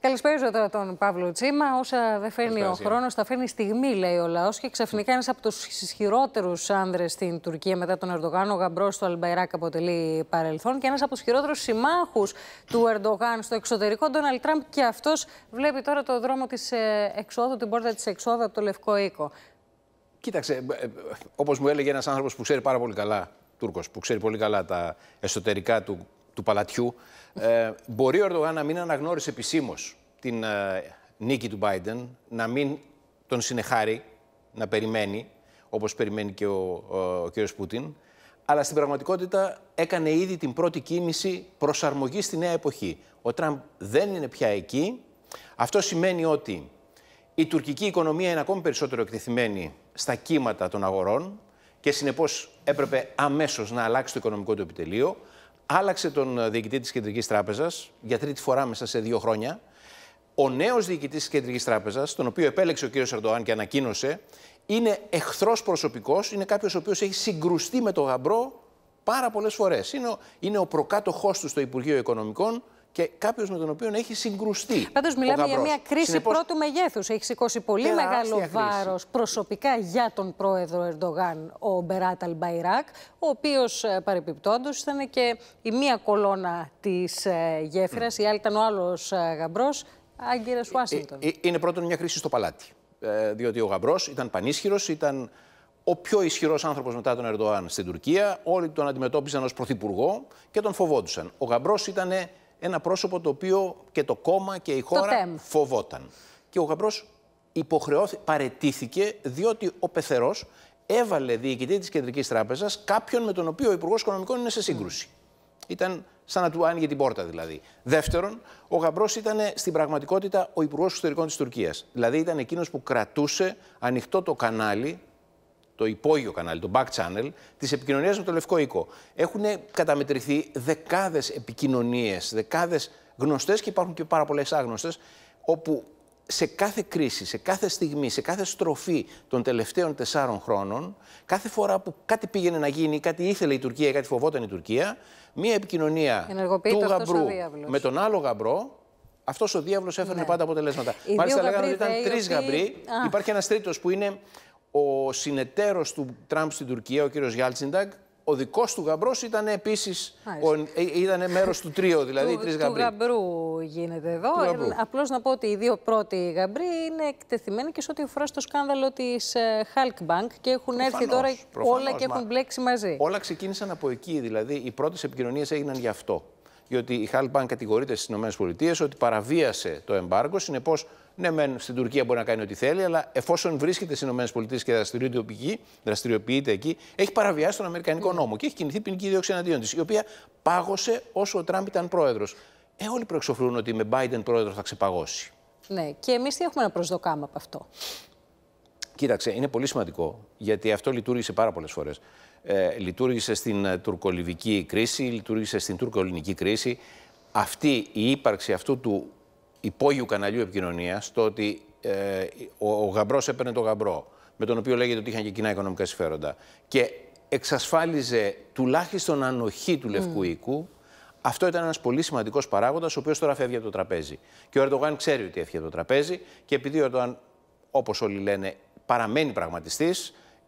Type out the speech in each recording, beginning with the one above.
Καλησπέριζω τον Παύλο Τσίμα. Όσα δεν φέρνει ο χρόνος, τα φέρνει η στιγμή, λέει ο λαός. Και ξαφνικά ένας από τους ισχυρότερου άνδρες στην Τουρκία μετά τον Ερντογάν, ο γαμπρός του Αλμπαϊράκ, αποτελεί παρελθόν. Και ένας από τους χειρότερους συμμάχους του Ερντογάν στο εξωτερικό, Ντόναλτ Τραμπ, και αυτός βλέπει τώρα το δρόμο της ε, εξόδου, την πόρτα της εξόδου από το Λευκό Οίκο. Κοίταξε, ε, ε, όπως μου έλεγε ένας άνθρωπος που ξέρει πάρα πολύ καλά, Τούρκος, που ξέρει πολύ καλά τα εσωτερικά του του παλατιού. Ε, μπορεί ο Ερντογάν να μην αναγνώρισε επισήμως την ε, νίκη του Biden, να μην τον συνεχάρει, να περιμένει, όπως περιμένει και ο, ο, ο κ. Πούτιν, αλλά στην πραγματικότητα έκανε ήδη την πρώτη κίνηση προσαρμογή στη νέα εποχή. Ο Τραμπ δεν είναι πια εκεί. Αυτό σημαίνει ότι η τουρκική οικονομία είναι ακόμη περισσότερο εκτεθειμένη στα κύματα των αγορών και συνεπώς έπρεπε αμέσως να αλλάξει το οικονομικό του επιτελείο άλλαξε τον ε, διοικητή της Κεντρικής Τράπεζας για τρίτη φορά μέσα σε δύο χρόνια. Ο νέος διοικητής της Κεντρικής Τράπεζας, τον οποίο επέλεξε ο κ. Ερντοάν και ανακοίνωσε, είναι εχθρός προσωπικός, είναι κάποιος ο οποίος έχει συγκρουστεί με τον γαμπρό πάρα πολλές φορές. Είναι, ο, είναι ο προκάτοχός του στο Υπουργείο Οικονομικών, και κάποιος με τον οποίο έχει συγκρουστεί. Πάντως, μιλάμε για μια κρίση Συνεπώς... πρώτου μεγέθους. Έχει σηκώσει πολύ μεγάλο βάρος προσωπικά για τον πρόεδρο Ερντογάν, ο Μπεράτ Αλμπαϊράκ, ο οποίος ε, παρεπιπτόντω ήταν και η μία κολόνα της ε, γέφυρας, mm. η άλλη ήταν ο άλλος ε, γαμπρός, Άγκυρας Ουάσιγκτον. είναι πρώτον μια κρίση στο παλάτι. διότι ο γαμπρός ήταν πανίσχυρος, ήταν ο πιο ισχυρός άνθρωπος μετά τον Ερντογάν στην Τουρκία. Όλοι τον αντιμετώπιζαν ως πρωθυπουργό και τον φοβόντουσαν. Ο γαμπρός ήταν ένα πρόσωπο το οποίο και το κόμμα και η χώρα φοβόταν. Και ο Γαμπρός υποχρεώθηκε, παρετήθηκε διότι ο Πεθερός έβαλε διοικητή της Κεντρικής Τράπεζας κάποιον με τον οποίο ο Υπουργός Οικονομικών είναι σε σύγκρουση. Mm. Ήταν σαν να του άνοιγε την πόρτα δηλαδή. Δεύτερον, ο Γαμπρός ήταν στην πραγματικότητα ο Υπουργός Εξωτερικών της Τουρκίας. Δηλαδή ήταν εκείνος που κρατούσε ανοιχτό το κανάλι το υπόγειο κανάλι, το back channel, της επικοινωνίας με το Λευκό Οίκο. Έχουν καταμετρηθεί δεκάδες επικοινωνίες, δεκάδες γνωστές και υπάρχουν και πάρα πολλές άγνωστες, όπου σε κάθε κρίση, σε κάθε στιγμή, σε κάθε στροφή των τελευταίων τεσσάρων χρόνων, κάθε φορά που κάτι πήγαινε να γίνει, κάτι ήθελε η Τουρκία ή κάτι φοβόταν η τουρκια κατι φοβοταν η επικοινωνία του γαμπρού με τον άλλο γαμπρό, αυτός ο διάβολο έφερνε ναι. πάντα αποτελέσματα. Οι Μάλιστα, λέγανε ότι ήταν τρει γαμπροί. Υπάρχει ένας τρίτος που είναι ο συνεταίρος του Τραμπ στην Τουρκία, ο κύριος Γιάλτσινταγκ, ο δικός του γαμπρός ήταν επίσης. Ε, ήταν μέρος του τρίου, δηλαδή τρεις γαμπροί. Του γαμπρού γίνεται εδώ. Απλώς να πω ότι οι δύο πρώτοι γαμπροί είναι εκτεθειμένοι και σε ό,τι αφορά στο σκάνδαλο της ε, Hulk Bank και έχουν έρθει τώρα όλα και έχουν μπλέξει μαζί. Όλα ξεκίνησαν από εκεί, δηλαδή οι πρώτες επικοινωνίες έγιναν γι' αυτό διότι η Χαλπάν κατηγορείται στις ΗΠΑ ότι παραβίασε το εμπάργκο. Συνεπώς, ναι, μεν στην Τουρκία μπορεί να κάνει ό,τι θέλει, αλλά εφόσον βρίσκεται στις ΗΠΑ και δραστηριοποιείται εκεί, δραστηριοποιείται εκεί, έχει παραβιάσει τον Αμερικανικό ναι. νόμο και έχει κινηθεί ποινική δίωξη εναντίον της, η οποία πάγωσε όσο ο Τραμπ ήταν πρόεδρος. Ε, όλοι προεξοφλούν ότι με Biden πρόεδρο θα ξεπαγώσει. Ναι, και εμείς τι έχουμε να προσδοκάμε από αυτό. Κοίταξε, είναι πολύ σημαντικό, γιατί αυτό λειτουργήσε πάρα πολλές φορές ε, λειτουργήσε στην ε, τουρκολιβική κρίση, λειτουργήσε στην τουρκοελληνική κρίση. Αυτή η ύπαρξη αυτού του υπόγειου καναλιού επικοινωνίας, το ότι ε, ο, ο γαμπρός έπαιρνε το γαμπρό, με τον οποίο λέγεται ότι είχαν και κοινά οικονομικά συμφέροντα, και εξασφάλιζε τουλάχιστον ανοχή του Λευκού mm. οίκου, αυτό ήταν ένας πολύ σημαντικός παράγοντας, ο οποίος τώρα φεύγει από το τραπέζι. Και ο Ερντογάν ξέρει ότι έφυγε από το τραπέζι, και επειδή ο Ερντογάν, όπως όλοι λένε, παραμένει πραγματιστής,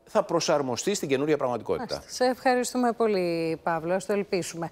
θα προσαρμοστεί στην καινούρια πραγματικότητα. Σε ευχαριστούμε πολύ, Παύλο. Ας το ελπίσουμε.